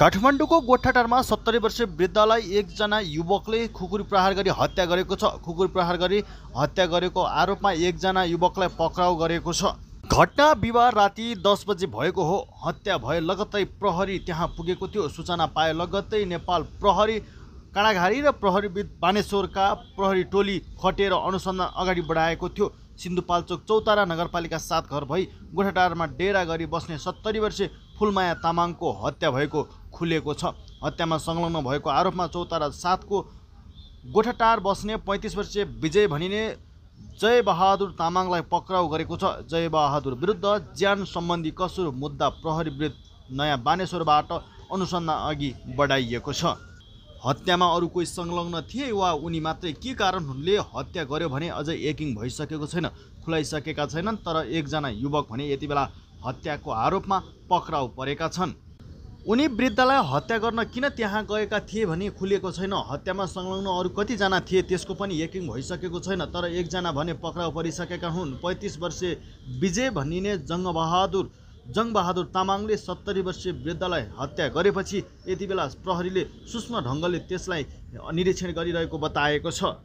काठमाडौँको गोठाटारमा सत्तरी वर्षीय वृद्धलाई एकजना युवकले खुकुर प्रहार गरी हत्या गरेको छ खुकुर प्रहार गरी हत्या गरेको आरोपमा एकजना युवकलाई पक्राउ गरेको छ घटना बिहिबार राति दस बजे भएको हो हत्या भए लगत्तै प्रहरी त्यहाँ पुगेको थियो सूचना पाए लगत्तै नेपाल प्रहरी काँडाघारी र प्रहरीविद बानेश्वरका प्रहरी टोली खटेर अनुसन्धान अगाडि बढाएको थियो सिन्धुपाल्चोक चौतारा नगरपालिका सात घर भई गोठाटारमा डेरा गरी बस्ने सत्तरी वर्षीय फुलमाया तामाङको हत्या भएको खुलेको छ हत्यामा संलग्न भएको आरोपमा चौतारा सातको गोठटार बस्ने पैँतिस वर्षीय विजय भनिने जय बहादुर तामाङलाई पक्राउ गरेको छ जय बहादुर विरुद्ध ज्यान सम्बन्धी कसुर मुद्दा प्रहरी विरुद्ध नयाँ बानेश्वरबाट अनुसन्धान अघि बढाइएको छ हत्यामा अरू कोही संलग्न थिए वा उनी मात्रै के कारणले हत्या गर्यो भने अझै एकिङ भइसकेको छैन खुलाइसकेका छैनन् तर एकजना युवक भने यति बेला हत्याको आरोपमा पक्राउ परेका छन् उनी वृद्धलाई हत्या गर्न किन त्यहाँ गएका थिए भने खुलेको छैन हत्यामा संलग्न अरू कतिजना थिए त्यसको पनि यकिङ भइसकेको छैन तर एकजना भने पक्राउ परिसकेका हुन् पैँतिस वर्षीय विजय भनिने जङ्गबहादुर जङ्गबहादुर तामाङले सत्तरी वर्षीय वृद्धलाई हत्या गरेपछि यति बेला प्रहरीले सूक्ष्म ढङ्गले त्यसलाई निरीक्षण गरिरहेको बताएको छ